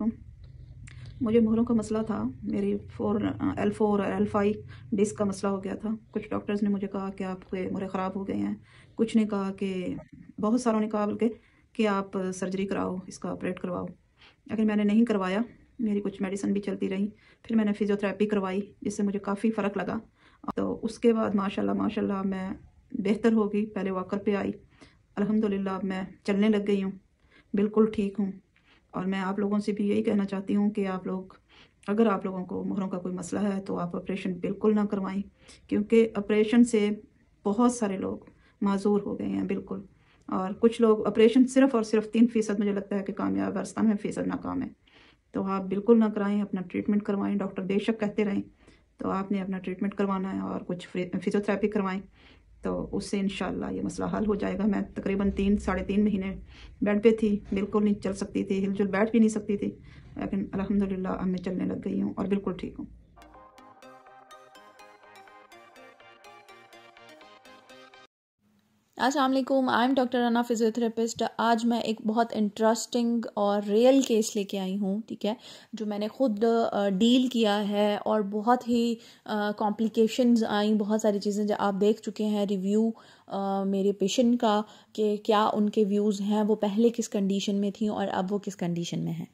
वालेकुम मुझे मोहरों का मसला था मेरी फोर एल फोर और एल फाइव डिस्क का मसला हो गया था कुछ डॉक्टर्स ने मुझे कहा कि आपके मोहरे ख़राब हो गए हैं कुछ ने कहा कि बहुत सारों ने कहा बल्कि कि आप सर्जरी कराओ इसका ऑपरेट करवाओ लेकिन मैंने नहीं करवाया मेरी कुछ मेडिसिन भी चलती रही फिर मैंने फिज़ियोथेरेपी करवाई जिससे मुझे काफ़ी फ़र्क लगा तो उसके बाद माशा माशा मैं बेहतर हो गई पहले वॉकर पर आई अलहमदिल्ला मैं चलने लग गई हूँ बिल्कुल ठीक हूँ और मैं आप लोगों से भी यही कहना चाहती हूँ कि आप लोग अगर आप लोगों को मुहरों का कोई मसला है तो आप ऑपरेशन बिल्कुल ना करवाएं क्योंकि ऑपरेशन से बहुत सारे लोग माजूर हो गए हैं बिल्कुल और कुछ लोग ऑपरेशन सिर्फ और सिर्फ तीन फीसद मुझे लगता है कि कामयाब और सतानवे फीसद नाकाम है तो आप बिल्कुल ना कराएं अपना ट्रीटमेंट करवाएं डॉक्टर बेशक कहते रहें तो आपने अपना ट्रीटमेंट करवाना है और कुछ फिजियोथेरेपी करवाएं तो उससे इन ये मसला हल हो जाएगा मैं तकरीबन तीन साढ़े तीन महीने बेड पे थी बिल्कुल नहीं चल सकती थी हिलजुल बैठ भी नहीं सकती थी लेकिन अलहमदिल्ला अब मैं चलने लग गई हूँ और बिल्कुल ठीक हूँ वालेकुम I am doctor Rana physiotherapist आज मैं एक बहुत इंटरेस्टिंग और रियल केस लेके आई हूँ ठीक है जो मैंने खुद डील किया है और बहुत ही कॉम्प्लिकेशंस आई बहुत सारी चीज़ें जो आप देख चुके हैं रिव्यू Uh, मेरे पेशेंट का कि क्या उनके व्यूज़ हैं वो पहले किस कंडीशन में थी और अब वो किस कंडीशन में हैं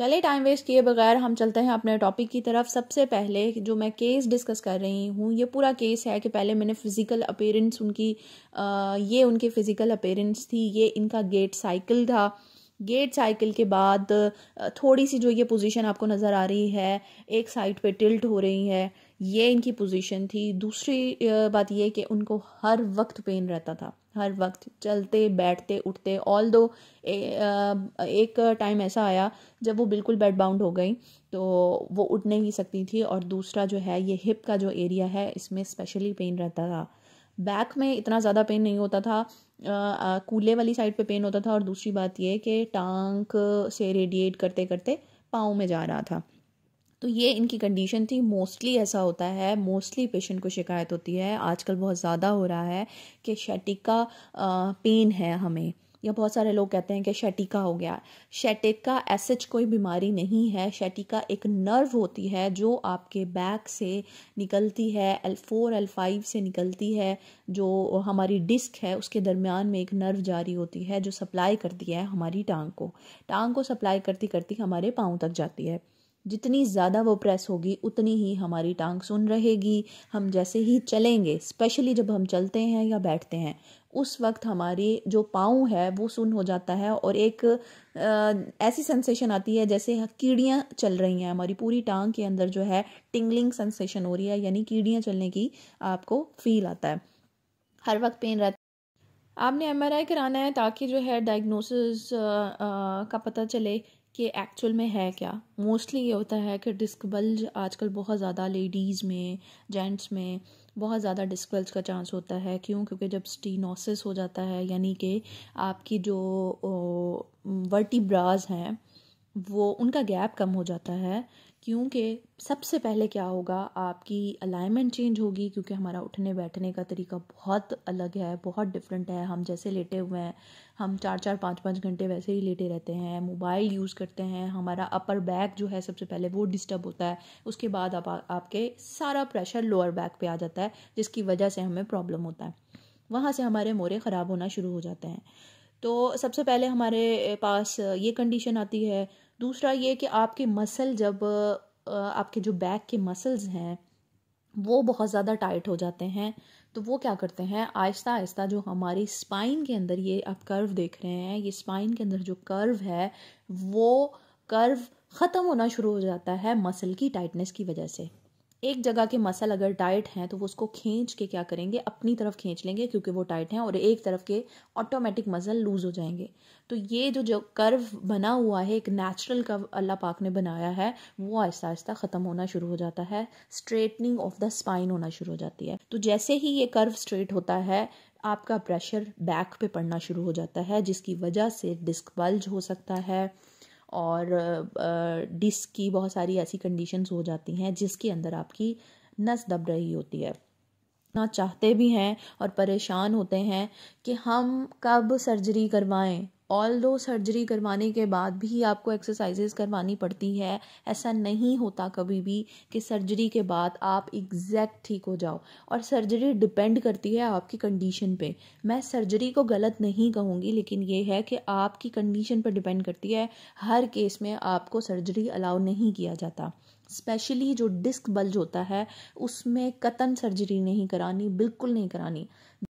चले टाइम वेस्ट किए बगैर हम चलते हैं अपने टॉपिक की तरफ सबसे पहले जो मैं केस डिस्कस कर रही हूँ ये पूरा केस है कि पहले मैंने फ़िज़िकल अपेरेंस उनकी आ, ये उनकी फ़िज़िकल अपेरेंस थी ये इनका गेट साइकिल था गेट साइकिल के बाद थोड़ी सी जो ये पोजीशन आपको नज़र आ रही है एक साइड पे टिल्ट हो रही है ये इनकी पोजीशन थी दूसरी बात ये कि उनको हर वक्त पेन रहता था हर वक्त चलते बैठते उठते ऑल दो एक टाइम ऐसा आया जब वो बिल्कुल बेड बाउंड हो गई तो वो उठ नहीं सकती थी और दूसरा जो है ये हिप का जो एरिया है इसमें स्पेशली पेन रहता था बैक में इतना ज़्यादा पेन नहीं होता था कूले वाली साइड पे पेन होता था और दूसरी बात ये कि टांग से रेडिएट करते करते पाँव में जा रहा था तो ये इनकी कंडीशन थी मोस्टली ऐसा होता है मोस्टली पेशेंट को शिकायत होती है आजकल बहुत ज़्यादा हो रहा है कि शटिका पेन है हमें या बहुत सारे लोग कहते हैं कि शटिका हो गया शटिका एसच कोई बीमारी नहीं है शटिका एक नर्व होती है जो आपके बैक से निकलती है एल फोर एल फाइव से निकलती है जो हमारी डिस्क है उसके दरमियान में एक नर्व जारी होती है जो सप्लाई करती है हमारी टांग को टांग को सप्लाई करती करती हमारे पाँव तक जाती है जितनी ज़्यादा वो प्रेस होगी उतनी ही हमारी टांग सुन रहेगी हम जैसे ही चलेंगे स्पेशली जब हम चलते हैं या बैठते हैं उस वक्त हमारी जो पाँव है वो सुन हो जाता है और एक आ, ऐसी सेंसेशन आती है जैसे कीड़ियाँ चल रही हैं हमारी पूरी टांग के अंदर जो है टिंगलिंग सेंसेशन हो रही है यानी कीड़ियाँ चलने की आपको फील आता है हर वक्त पेन रहता आपने एमआरआई कराना है ताकि जो है डायग्नोसिस का पता चले कि एक्चुअल में है क्या मोस्टली ये होता है कि डिस्क बल्ज आजकल बहुत ज़्यादा लेडीज़ में जेंट्स में बहुत ज़्यादा डिस्क बल्ज का चांस होता है क्यों क्योंकि जब स्टीनोसिस हो जाता है यानी कि आपकी जो वर्टिब्राज हैं वो उनका गैप कम हो जाता है क्योंकि सबसे पहले क्या होगा आपकी अलाइनमेंट चेंज होगी क्योंकि हमारा उठने बैठने का तरीका बहुत अलग है बहुत डिफरेंट है हम जैसे लेटे हुए हैं हम चार चार पाँच पाँच घंटे वैसे ही लेटे रहते हैं मोबाइल यूज़ करते हैं हमारा अपर बैक जो है सबसे पहले वो डिस्टर्ब होता है उसके बाद आप, आपके सारा प्रेशर लोअर बैक पर आ जाता है जिसकी वजह से हमें प्रॉब्लम होता है वहाँ से हमारे मोरे ख़राब होना शुरू हो जाते हैं तो सबसे पहले हमारे पास ये कंडीशन आती है दूसरा ये कि आपके मसल जब आपके जो बैक के मसल्स हैं वो बहुत ज़्यादा टाइट हो जाते हैं तो वो क्या करते हैं आहिस्ता आहिस्ता जो हमारी स्पाइन के अंदर ये आप कर्व देख रहे हैं ये स्पाइन के अंदर जो कर्व है वो कर्व ख़त्म होना शुरू हो जाता है मसल की टाइटनेस की वजह से एक जगह के मसल अगर टाइट हैं तो वो उसको खींच के क्या करेंगे अपनी तरफ खींच लेंगे क्योंकि वो टाइट हैं और एक तरफ के ऑटोमेटिक मसल लूज़ हो जाएंगे तो ये जो जो कर्व बना हुआ है एक नेचुरल कर्व अल्लाह पाक ने बनाया है वो आहिस्ता आहिस्ता ख़त्म होना शुरू हो जाता है स्ट्रेटनिंग ऑफ द स्पाइन होना शुरू हो जाती है तो जैसे ही ये कर्व स्ट्रेट होता है आपका प्रेशर बैक पे पड़ना शुरू हो जाता है जिसकी वजह से डिस्क बल्ज हो सकता है और डिस्क की बहुत सारी ऐसी कंडीशंस हो जाती हैं जिसके अंदर आपकी नस दब रही होती है ना चाहते भी हैं और परेशान होते हैं कि हम कब सर्जरी करवाएं ऑल दो सर्जरी करवाने के बाद भी आपको एक्सरसाइजेस करवानी पड़ती है ऐसा नहीं होता कभी भी कि सर्जरी के बाद आप एग्जैक्ट ठीक हो जाओ और सर्जरी डिपेंड करती है आपकी कंडीशन पे मैं सर्जरी को गलत नहीं कहूँगी लेकिन ये है कि आपकी कंडीशन पर डिपेंड करती है हर केस में आपको सर्जरी अलाउ नहीं किया जाता स्पेशली जो डिस्क बल्ज होता है उसमें कतन सर्जरी नहीं करानी बिल्कुल नहीं करानी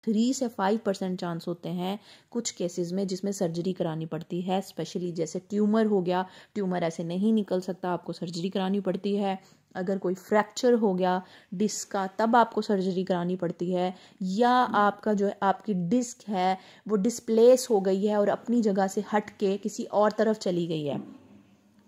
थ्री से फाइव परसेंट चांस होते हैं कुछ केसेस में जिसमें सर्जरी करानी पड़ती है स्पेशली जैसे ट्यूमर हो गया ट्यूमर ऐसे नहीं निकल सकता आपको सर्जरी करानी पड़ती है अगर कोई फ्रैक्चर हो गया डिस्क का तब आपको सर्जरी करानी पड़ती है या आपका जो है आपकी डिस्क है वो डिस्प्लेस हो गई है और अपनी जगह से हट के किसी और तरफ चली गई है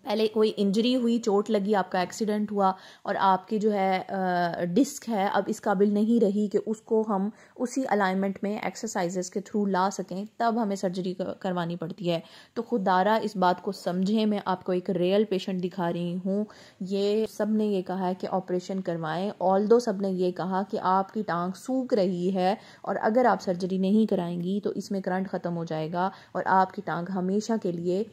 पहले कोई इंजरी हुई चोट लगी आपका एक्सीडेंट हुआ और आपकी जो है डिस्क है अब इस काबिल नहीं रही कि उसको हम उसी अलाइनमेंट में एक्सरसाइजेस के थ्रू ला सकें तब हमें सर्जरी करवानी पड़ती है तो खुदारा इस बात को समझें मैं आपको एक रियल पेशेंट दिखा रही हूँ ये सब ने ये कहा है कि ऑपरेशन करवाएं ऑल दो सब ने ये कहा कि आपकी टांग सूख रही है और अगर आप सर्जरी नहीं कराएंगी तो इसमें करंट ख़त्म हो जाएगा और आपकी टांग हमेशा के लिए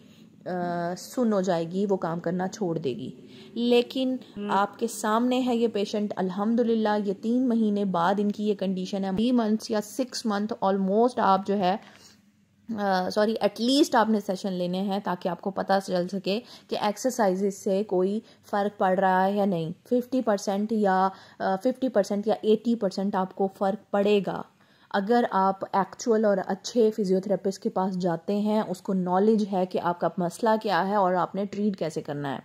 सुन हो जाएगी वो काम करना छोड़ देगी लेकिन हम्म। आपके सामने है ये पेशेंट अल्हम्दुलिल्लाह ये तीन महीने बाद इनकी ये कंडीशन है थ्री मंथ्स या सिक्स मंथ ऑलमोस्ट आप जो है सॉरी uh, एटलीस्ट आपने सेशन लेने हैं ताकि आपको पता चल सके कि एक्सरसाइज से कोई फ़र्क पड़ रहा है या नहीं फिफ्टी परसेंट या फिफ्टी uh, परसेंट या एटी परसेंट आपको फ़र्क पड़ेगा अगर आप एक्चुअल और अच्छे फिजियोथेरेपिस्ट के पास जाते हैं उसको नॉलेज है कि आपका मसला क्या है और आपने ट्रीट कैसे करना है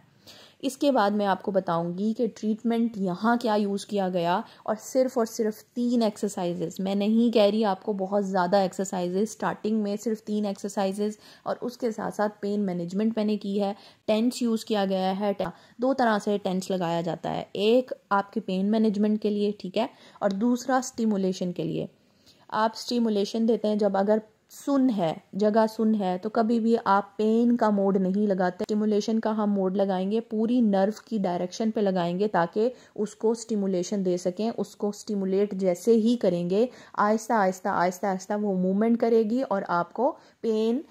इसके बाद मैं आपको बताऊंगी कि ट्रीटमेंट यहाँ क्या यूज़ किया गया और सिर्फ और सिर्फ तीन एक्सरसाइजेज मैं नहीं कह रही आपको बहुत ज़्यादा एक्सरसाइजेज स्टार्टिंग में सिर्फ तीन एक्सरसाइजेज और उसके साथ साथ पेन मैनेजमेंट मैंने की है टेंस यूज़ किया गया है दो तरह से टेंस लगाया जाता है एक आपके पेन मैनेजमेंट के लिए ठीक है और दूसरा स्टिमुलेशन के लिए आप स्टीमुलेशन देते हैं जब अगर सुन है जगह सुन है तो कभी भी आप पेन का मोड नहीं लगाते स्टिमुलेशन का हम मोड लगाएंगे पूरी नर्व की डायरेक्शन पे लगाएंगे ताकि उसको स्टिमुलेशन दे सकें उसको स्टिमुलेट जैसे ही करेंगे आहिस्ता आहिस्ता आहिस्ता आहिस्ता वो मूवमेंट करेगी और आपको पेन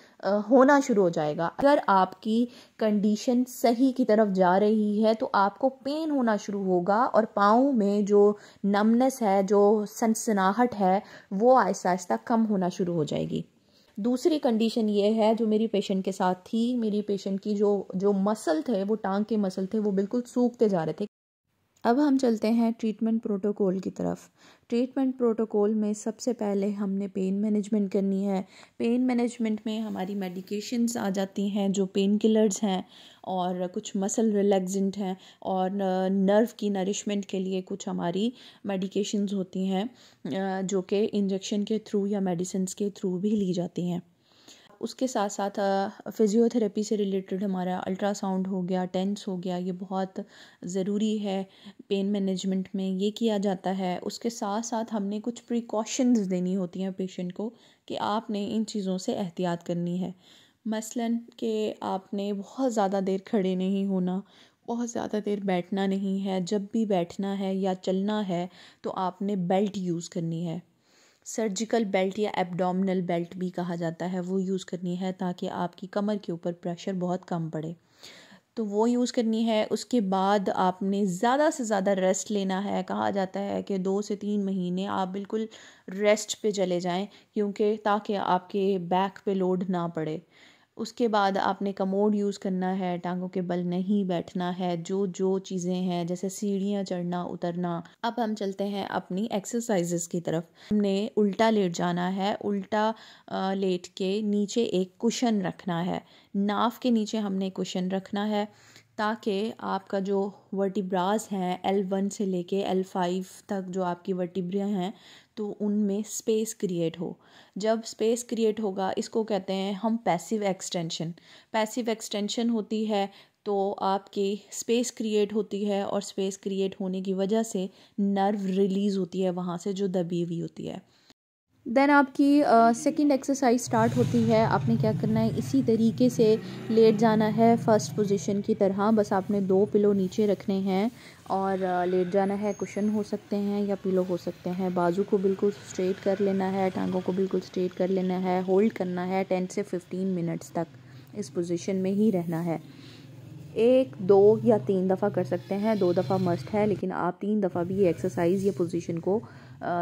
होना शुरू हो जाएगा अगर आपकी कंडीशन सही की तरफ जा रही है तो आपको पेन होना शुरू होगा और पाँव में जो नमनेस है जो सनसनाहट है वो आहिस्ता आहिस्ता कम होना शुरू हो जाएगी दूसरी कंडीशन ये है जो मेरी पेशेंट के साथ थी मेरी पेशेंट की जो जो मसल थे वो टांग के मसल थे वो बिल्कुल सूखते जा रहे थे अब हम चलते हैं ट्रीटमेंट प्रोटोकॉल की तरफ ट्रीटमेंट प्रोटोकॉल में सबसे पहले हमने पेन मैनेजमेंट करनी है पेन मैनेजमेंट में हमारी मेडिकेशंस आ जाती हैं जो पेन किलर्स हैं और कुछ मसल रिलैक्सेंट हैं और नर्व की नरिशमेंट के लिए कुछ हमारी मेडिकेशंस होती हैं जो कि इंजेक्शन के थ्रू या मेडिसिन के थ्रू भी ली जाती हैं उसके साथ साथ फिज़ियोथेरेपी से रिलेटेड हमारा अल्ट्रासाउंड हो गया टेंस हो गया ये बहुत ज़रूरी है पेन मैनेजमेंट में ये किया जाता है उसके साथ साथ हमने कुछ प्रिकॉशंस देनी होती हैं पेशेंट को कि आपने इन चीज़ों से एहतियात करनी है मसलन के आपने बहुत ज़्यादा देर खड़े नहीं होना बहुत ज़्यादा देर बैठना नहीं है जब भी बैठना है या चलना है तो आपने बेल्ट यूज़ करनी है सर्जिकल बेल्ट या एब्डोमिनल बेल्ट भी कहा जाता है वो यूज़ करनी है ताकि आपकी कमर के ऊपर प्रेशर बहुत कम पड़े तो वो यूज़ करनी है उसके बाद आपने ज़्यादा से ज़्यादा रेस्ट लेना है कहा जाता है कि दो से तीन महीने आप बिल्कुल रेस्ट पे चले जाएं क्योंकि ताकि आपके बैक पे लोड ना पड़े उसके बाद आपने कमोड यूज़ करना है टांगों के बल नहीं बैठना है जो जो चीज़ें हैं जैसे सीढ़ियाँ चढ़ना उतरना अब हम चलते हैं अपनी एक्सरसाइजेस की तरफ हमने उल्टा लेट जाना है उल्टा लेट के नीचे एक कुशन रखना है नाफ के नीचे हमने कुशन रखना है ताकि आपका जो वर्टिब्राज हैं एल वन से लेके एल फाइव तक जो आपकी वर्टिब्रिया हैं तो उनमें स्पेस क्रिएट हो जब स्पेस क्रिएट होगा इसको कहते हैं हम पैसिव एक्सटेंशन पैसिव एक्सटेंशन होती है तो आपकी स्पेस क्रिएट होती है और स्पेस क्रिएट होने की वजह से नर्व रिलीज़ होती है वहाँ से जो दबी हुई होती है देन आपकी सेकंड एक्सरसाइज स्टार्ट होती है आपने क्या करना है इसी तरीके से लेट जाना है फर्स्ट पोजीशन की तरह बस आपने दो पिलो नीचे रखने हैं और लेट जाना है कुशन हो सकते हैं या पिलो हो सकते हैं बाजू को बिल्कुल स्ट्रेट कर लेना है टांगों को बिल्कुल स्ट्रेट कर लेना है होल्ड करना है टेन से फिफ्टीन मिनट्स तक इस पोजिशन में ही रहना है एक दो या तीन दफ़ा कर सकते हैं दो दफ़ा मस्ट है लेकिन आप तीन दफ़ा भी ये एक्सरसाइज या पोजिशन को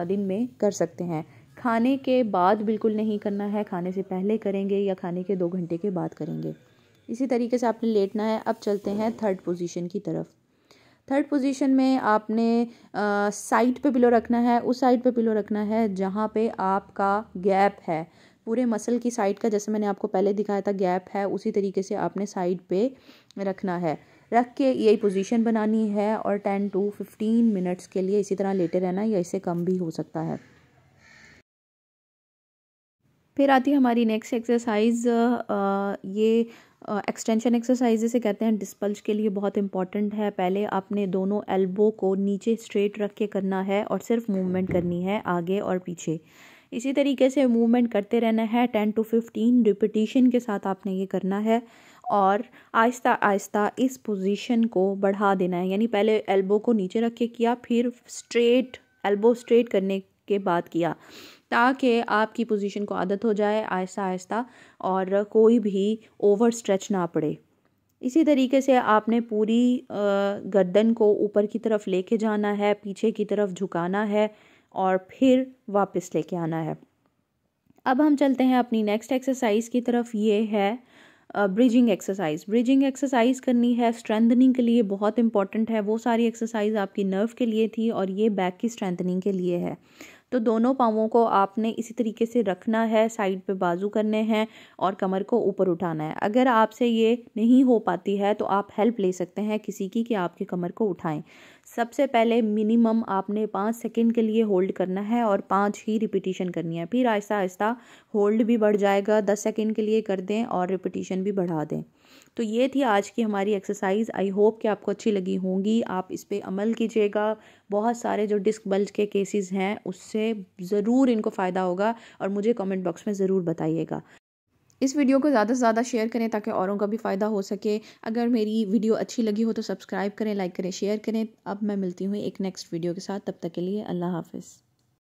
दिन में कर सकते हैं खाने के बाद बिल्कुल नहीं करना है खाने से पहले करेंगे या खाने के दो घंटे के बाद करेंगे इसी तरीके से आपने लेटना है अब चलते हैं थर्ड पोजीशन की तरफ थर्ड पोजीशन में आपने साइड पे पिलो रखना है उस साइड पे पिलो रखना है जहाँ पे आपका गैप है पूरे मसल की साइड का जैसे मैंने आपको पहले दिखाया था गैप है उसी तरीके से आपने साइड पे रखना है रख के यही पोजीशन बनानी है और टेन टू फिफ्टीन मिनट्स के लिए इसी तरह लेटे रहना या इससे कम भी हो सकता है फिर आती है हमारी नेक्स्ट एक्सरसाइज ये एक्सटेंशन एक्सरसाइज जिसे कहते हैं डिस्पल्ज के लिए बहुत इंपॉर्टेंट है पहले आपने दोनों एल्बो को नीचे स्ट्रेट रख के करना है और सिर्फ मूवमेंट करनी है आगे और पीछे इसी तरीके से मूवमेंट करते रहना है टेन टू फिफ्टीन रिपीटिशन के साथ आपने ये करना है और आहिस्ता आहिस्ता इस पोजीशन को बढ़ा देना है यानी पहले एल्बो को नीचे रख के किया फिर स्ट्रेट एल्बो स्ट्रेट करने के बाद किया ताकि आपकी पोजीशन को आदत हो जाए आहिस्ता आहिस्ता और कोई भी ओवर स्ट्रेच ना पड़े इसी तरीके से आपने पूरी गर्दन को ऊपर की तरफ लेके जाना है पीछे की तरफ झुकाना है और फिर वापस लेके आना है अब हम चलते हैं अपनी नेक्स्ट एक्सरसाइज की तरफ ये है ब्रिजिंग एक्सरसाइज ब्रिजिंग एक्सरसाइज करनी है स्ट्रेंथनिंग के लिए बहुत इंपॉर्टेंट है वो सारी एक्सरसाइज आपकी नर्व के लिए थी और ये बैक की स्ट्रेंथनिंग के लिए है तो दोनों पाँवों को आपने इसी तरीके से रखना है साइड पे बाजू करने हैं और कमर को ऊपर उठाना है अगर आपसे ये नहीं हो पाती है तो आप हेल्प ले सकते हैं किसी की कि आपके कमर को उठाएं सबसे पहले मिनिमम आपने पाँच सेकंड के लिए होल्ड करना है और पाँच ही रिपीटिशन करनी है फिर आहिस्ता आहिस्ता होल्ड भी बढ़ जाएगा दस सेकंड के लिए कर दें और रिपीटिशन भी बढ़ा दें तो ये थी आज की हमारी एक्सरसाइज आई होप कि आपको अच्छी लगी होंगी आप इस पर अमल कीजिएगा बहुत सारे जो डिस्क बल्ज के केसेस हैं उससे ज़रूर इनको फ़ायदा होगा और मुझे कमेंट बॉक्स में ज़रूर बताइएगा इस वीडियो को ज़्यादा से ज़्यादा शेयर करें ताकि औरों का भी फ़ायदा हो सके अगर मेरी वीडियो अच्छी लगी हो तो सब्सक्राइब करें लाइक करें शेयर करें अब मैं मिलती हूँ एक नेक्स्ट वीडियो के साथ तब तक के लिए अल्लाह हाफिज़